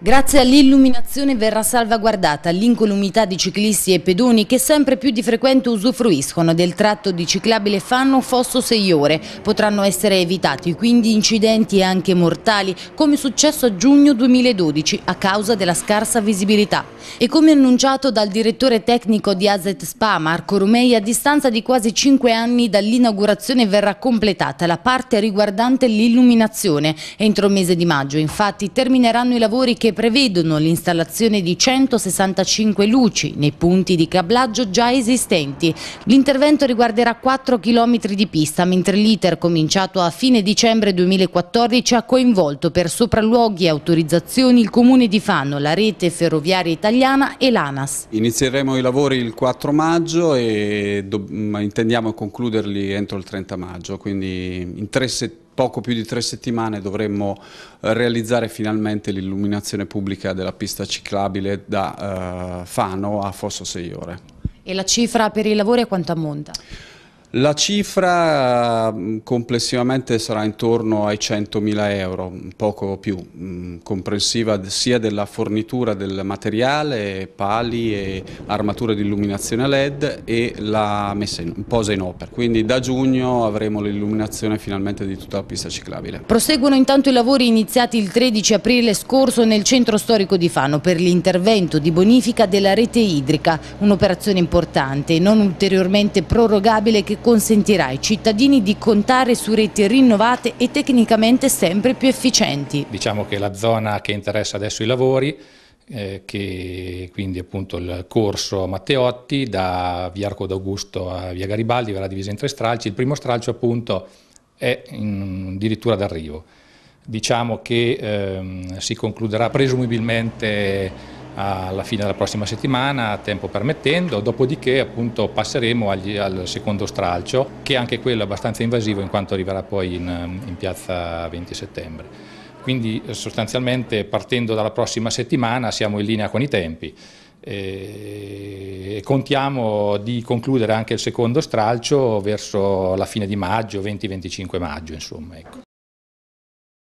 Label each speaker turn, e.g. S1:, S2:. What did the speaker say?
S1: Grazie all'illuminazione verrà salvaguardata l'incolumità di ciclisti e pedoni che sempre più di frequente usufruiscono del tratto di ciclabile Fanno Fosso 6 ore. Potranno essere evitati quindi incidenti anche mortali come successo a giugno 2012 a causa della scarsa visibilità. E come annunciato dal direttore tecnico di Azet Spa Marco Romei a distanza di quasi 5 anni dall'inaugurazione verrà completata la parte riguardante l'illuminazione. Entro il mese di maggio infatti termineranno i lavori che che prevedono l'installazione di 165 luci nei punti di cablaggio già esistenti. L'intervento riguarderà 4 km di pista, mentre l'iter cominciato a fine dicembre 2014 ha coinvolto per sopralluoghi e autorizzazioni il Comune di Fano, la rete ferroviaria italiana e l'ANAS.
S2: Inizieremo i lavori il 4 maggio e intendiamo concluderli entro il 30 maggio, quindi in tre settimane poco più di tre settimane dovremmo eh, realizzare finalmente l'illuminazione pubblica della pista ciclabile da eh, Fano a Fosso Seiore.
S1: E la cifra per i lavori a quanto ammonta?
S2: La cifra mm, complessivamente sarà intorno ai 100.000 euro, poco più, mm, comprensiva sia della fornitura del materiale, pali e armature di illuminazione LED e la messa in, posa in opera. Quindi da giugno avremo l'illuminazione finalmente di tutta la pista ciclabile.
S1: Proseguono intanto i lavori iniziati il 13 aprile scorso nel centro storico di Fano per l'intervento di bonifica della rete idrica, un'operazione importante e non ulteriormente prorogabile che consentirà ai cittadini di contare su reti rinnovate e tecnicamente sempre più efficienti.
S3: Diciamo che la zona che interessa adesso i lavori eh, che quindi appunto il corso Matteotti da via Arco d'Augusto a via Garibaldi verrà divisa in tre stralci, il primo stralcio appunto è in, addirittura d'arrivo. Diciamo che ehm, si concluderà presumibilmente alla fine della prossima settimana, tempo permettendo, dopodiché appunto passeremo agli, al secondo stralcio, che è anche quello abbastanza invasivo in quanto arriverà poi in, in piazza 20 settembre. Quindi sostanzialmente partendo dalla prossima settimana siamo in linea con i tempi eh, e contiamo di concludere anche il secondo stralcio verso la fine di maggio, 20-25 maggio insomma. Ecco.